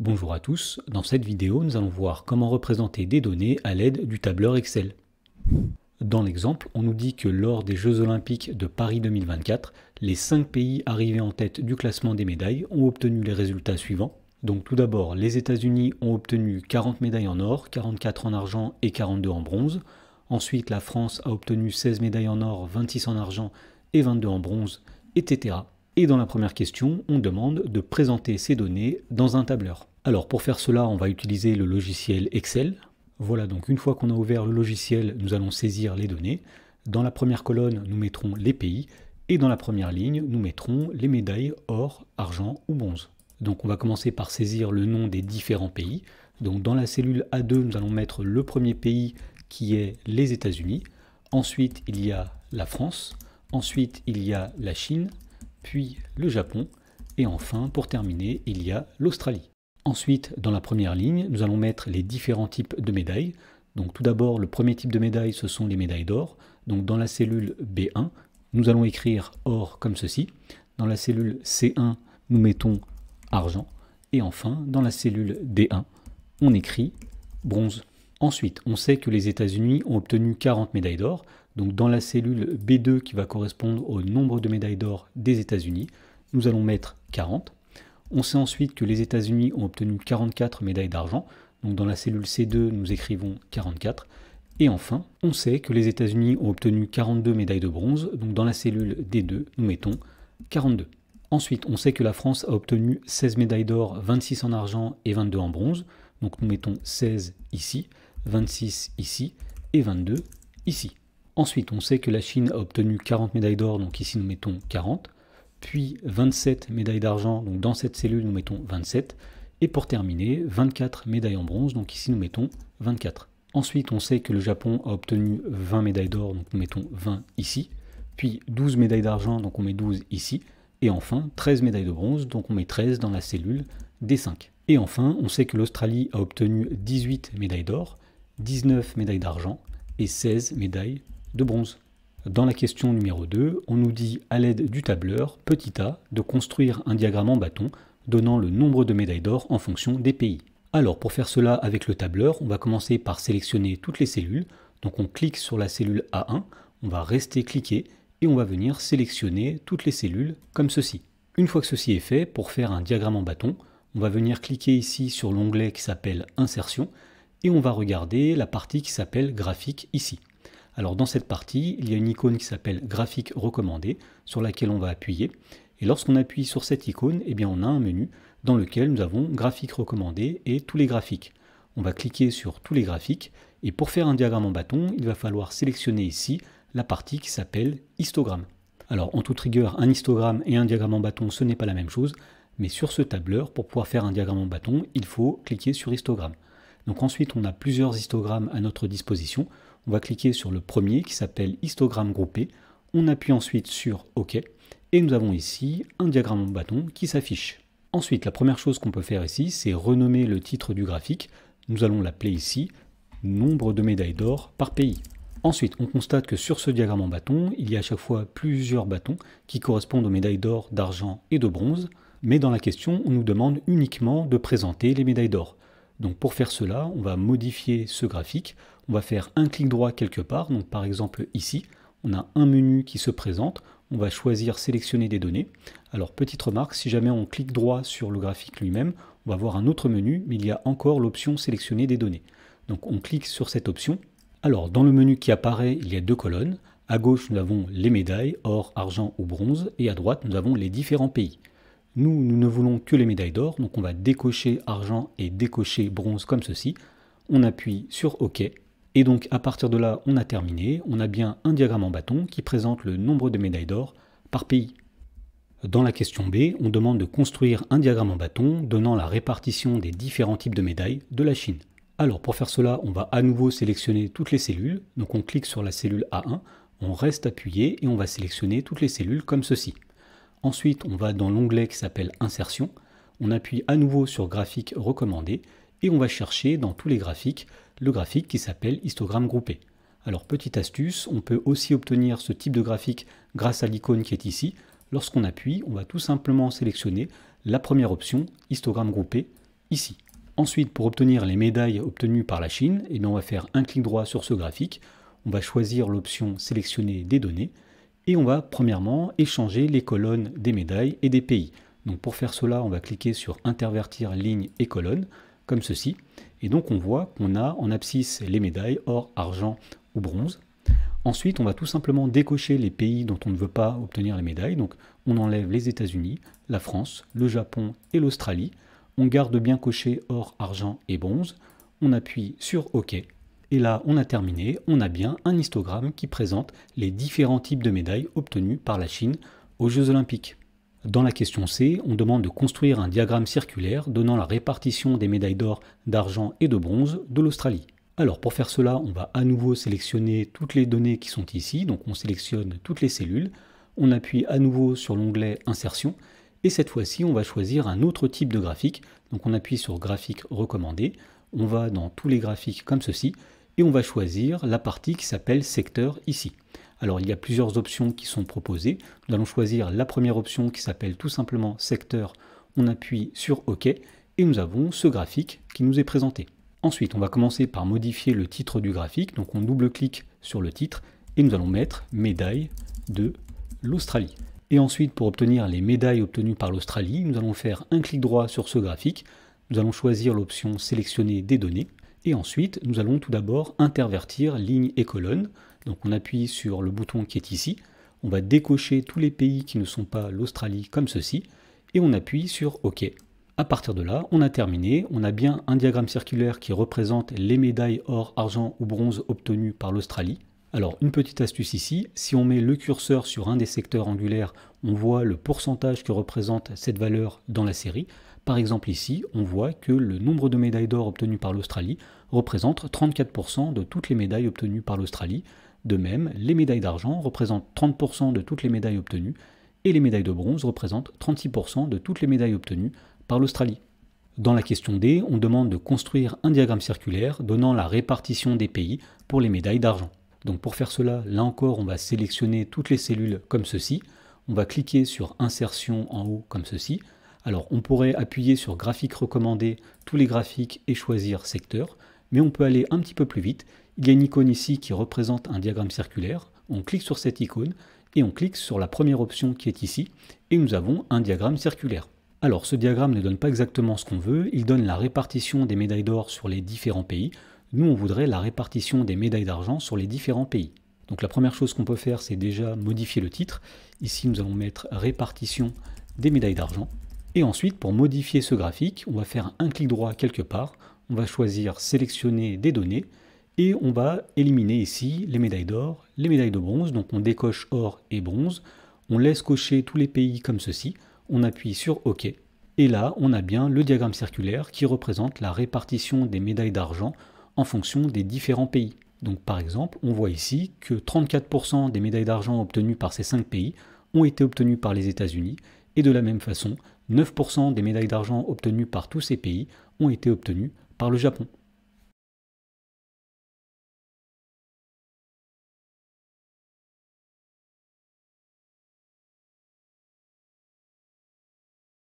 Bonjour à tous, dans cette vidéo nous allons voir comment représenter des données à l'aide du tableur Excel. Dans l'exemple, on nous dit que lors des Jeux Olympiques de Paris 2024, les 5 pays arrivés en tête du classement des médailles ont obtenu les résultats suivants. Donc tout d'abord, les États-Unis ont obtenu 40 médailles en or, 44 en argent et 42 en bronze. Ensuite, la France a obtenu 16 médailles en or, 26 en argent et 22 en bronze, etc. Et dans la première question, on demande de présenter ces données dans un tableur. Alors pour faire cela, on va utiliser le logiciel Excel. Voilà, donc une fois qu'on a ouvert le logiciel, nous allons saisir les données. Dans la première colonne, nous mettrons les pays et dans la première ligne, nous mettrons les médailles or, argent ou bronze. Donc on va commencer par saisir le nom des différents pays. Donc dans la cellule A2, nous allons mettre le premier pays qui est les États-Unis. Ensuite, il y a la France. Ensuite, il y a la Chine, puis le Japon. Et enfin, pour terminer, il y a l'Australie. Ensuite, dans la première ligne, nous allons mettre les différents types de médailles. Donc tout d'abord, le premier type de médaille, ce sont les médailles d'or. Donc dans la cellule B1, nous allons écrire or comme ceci. Dans la cellule C1, nous mettons argent. Et enfin, dans la cellule D1, on écrit bronze. Ensuite, on sait que les États-Unis ont obtenu 40 médailles d'or. Donc dans la cellule B2 qui va correspondre au nombre de médailles d'or des États-Unis, nous allons mettre 40. On sait ensuite que les États-Unis ont obtenu 44 médailles d'argent, donc dans la cellule C2 nous écrivons 44. Et enfin, on sait que les États-Unis ont obtenu 42 médailles de bronze, donc dans la cellule D2 nous mettons 42. Ensuite, on sait que la France a obtenu 16 médailles d'or, 26 en argent et 22 en bronze, donc nous mettons 16 ici, 26 ici et 22 ici. Ensuite, on sait que la Chine a obtenu 40 médailles d'or, donc ici nous mettons 40 puis 27 médailles d'argent, donc dans cette cellule nous mettons 27, et pour terminer 24 médailles en bronze, donc ici nous mettons 24. Ensuite on sait que le Japon a obtenu 20 médailles d'or, donc nous mettons 20 ici, puis 12 médailles d'argent, donc on met 12 ici, et enfin 13 médailles de bronze, donc on met 13 dans la cellule d 5. Et enfin on sait que l'Australie a obtenu 18 médailles d'or, 19 médailles d'argent et 16 médailles de bronze. Dans la question numéro 2, on nous dit à l'aide du tableur petit a de construire un diagramme en bâton donnant le nombre de médailles d'or en fonction des pays. Alors pour faire cela avec le tableur, on va commencer par sélectionner toutes les cellules. Donc on clique sur la cellule A1, on va rester cliqué et on va venir sélectionner toutes les cellules comme ceci. Une fois que ceci est fait, pour faire un diagramme en bâton, on va venir cliquer ici sur l'onglet qui s'appelle Insertion et on va regarder la partie qui s'appelle Graphique ici. Alors dans cette partie, il y a une icône qui s'appelle graphique recommandé sur laquelle on va appuyer. Et lorsqu'on appuie sur cette icône, eh bien on a un menu dans lequel nous avons graphique recommandé et tous les graphiques. On va cliquer sur tous les graphiques et pour faire un diagramme en bâton, il va falloir sélectionner ici la partie qui s'appelle histogramme. Alors en toute rigueur, un histogramme et un diagramme en bâton, ce n'est pas la même chose, mais sur ce tableur, pour pouvoir faire un diagramme en bâton, il faut cliquer sur histogramme. Donc ensuite, on a plusieurs histogrammes à notre disposition. On va cliquer sur le premier qui s'appelle histogramme groupé. On appuie ensuite sur OK et nous avons ici un diagramme en bâton qui s'affiche. Ensuite, la première chose qu'on peut faire ici, c'est renommer le titre du graphique. Nous allons l'appeler ici nombre de médailles d'or par pays. Ensuite, on constate que sur ce diagramme en bâton, il y a à chaque fois plusieurs bâtons qui correspondent aux médailles d'or, d'argent et de bronze, mais dans la question, on nous demande uniquement de présenter les médailles d'or. Donc pour faire cela, on va modifier ce graphique, on va faire un clic droit quelque part, donc par exemple ici, on a un menu qui se présente, on va choisir sélectionner des données. Alors petite remarque, si jamais on clique droit sur le graphique lui-même, on va voir un autre menu, mais il y a encore l'option sélectionner des données. Donc on clique sur cette option. Alors dans le menu qui apparaît, il y a deux colonnes. À gauche, nous avons les médailles, or, argent ou bronze, et à droite, nous avons les différents pays. Nous, nous ne voulons que les médailles d'or, donc on va décocher argent et décocher bronze comme ceci. On appuie sur OK. Et donc à partir de là, on a terminé. On a bien un diagramme en bâton qui présente le nombre de médailles d'or par pays. Dans la question B, on demande de construire un diagramme en bâton donnant la répartition des différents types de médailles de la Chine. Alors pour faire cela, on va à nouveau sélectionner toutes les cellules. Donc on clique sur la cellule A1, on reste appuyé et on va sélectionner toutes les cellules comme ceci. Ensuite, on va dans l'onglet qui s'appelle Insertion, on appuie à nouveau sur Graphique recommandé et on va chercher dans tous les graphiques le graphique qui s'appelle histogramme groupé. Alors petite astuce, on peut aussi obtenir ce type de graphique grâce à l'icône qui est ici. Lorsqu'on appuie, on va tout simplement sélectionner la première option, histogramme groupé, ici. Ensuite, pour obtenir les médailles obtenues par la Chine, eh bien, on va faire un clic droit sur ce graphique, on va choisir l'option sélectionner des données, et on va premièrement échanger les colonnes des médailles et des pays. Donc pour faire cela, on va cliquer sur intervertir lignes et colonnes », comme ceci. Et donc on voit qu'on a en abscisse les médailles, or, argent ou bronze. Ensuite, on va tout simplement décocher les pays dont on ne veut pas obtenir les médailles. Donc on enlève les États-Unis, la France, le Japon et l'Australie. On garde bien coché or, argent et bronze. On appuie sur OK et là, on a terminé, on a bien un histogramme qui présente les différents types de médailles obtenues par la Chine aux Jeux olympiques. Dans la question C, on demande de construire un diagramme circulaire donnant la répartition des médailles d'or, d'argent et de bronze de l'Australie. Alors pour faire cela, on va à nouveau sélectionner toutes les données qui sont ici, donc on sélectionne toutes les cellules, on appuie à nouveau sur l'onglet Insertion, et cette fois-ci on va choisir un autre type de graphique, donc on appuie sur Graphique recommandé, on va dans tous les graphiques comme ceci, et on va choisir la partie qui s'appelle secteur ici. Alors il y a plusieurs options qui sont proposées. Nous allons choisir la première option qui s'appelle tout simplement secteur. On appuie sur OK et nous avons ce graphique qui nous est présenté. Ensuite, on va commencer par modifier le titre du graphique. Donc on double-clique sur le titre et nous allons mettre médaille de l'Australie. Et ensuite, pour obtenir les médailles obtenues par l'Australie, nous allons faire un clic droit sur ce graphique. Nous allons choisir l'option sélectionner des données et ensuite, nous allons tout d'abord intervertir lignes et colonnes. Donc on appuie sur le bouton qui est ici. On va décocher tous les pays qui ne sont pas l'Australie comme ceci. Et on appuie sur OK. À partir de là, on a terminé. On a bien un diagramme circulaire qui représente les médailles or, argent ou bronze obtenues par l'Australie. Alors une petite astuce ici, si on met le curseur sur un des secteurs angulaires, on voit le pourcentage que représente cette valeur dans la série. Par exemple ici, on voit que le nombre de médailles d'or obtenues par l'Australie représente 34% de toutes les médailles obtenues par l'Australie. De même, les médailles d'argent représentent 30% de toutes les médailles obtenues et les médailles de bronze représentent 36% de toutes les médailles obtenues par l'Australie. Dans la question D, on demande de construire un diagramme circulaire donnant la répartition des pays pour les médailles d'argent. Donc pour faire cela, là encore, on va sélectionner toutes les cellules comme ceci. On va cliquer sur Insertion en haut comme ceci. Alors on pourrait appuyer sur graphique recommandé, tous les graphiques et choisir secteur, mais on peut aller un petit peu plus vite. Il y a une icône ici qui représente un diagramme circulaire. On clique sur cette icône et on clique sur la première option qui est ici et nous avons un diagramme circulaire. Alors ce diagramme ne donne pas exactement ce qu'on veut, il donne la répartition des médailles d'or sur les différents pays. Nous on voudrait la répartition des médailles d'argent sur les différents pays. Donc la première chose qu'on peut faire c'est déjà modifier le titre. Ici nous allons mettre répartition des médailles d'argent et ensuite, pour modifier ce graphique, on va faire un clic droit quelque part, on va choisir sélectionner des données, et on va éliminer ici les médailles d'or, les médailles de bronze, donc on décoche or et bronze, on laisse cocher tous les pays comme ceci, on appuie sur OK, et là on a bien le diagramme circulaire qui représente la répartition des médailles d'argent en fonction des différents pays. Donc par exemple, on voit ici que 34% des médailles d'argent obtenues par ces 5 pays ont été obtenues par les États-Unis et de la même façon, 9% des médailles d'argent obtenues par tous ces pays ont été obtenues par le Japon.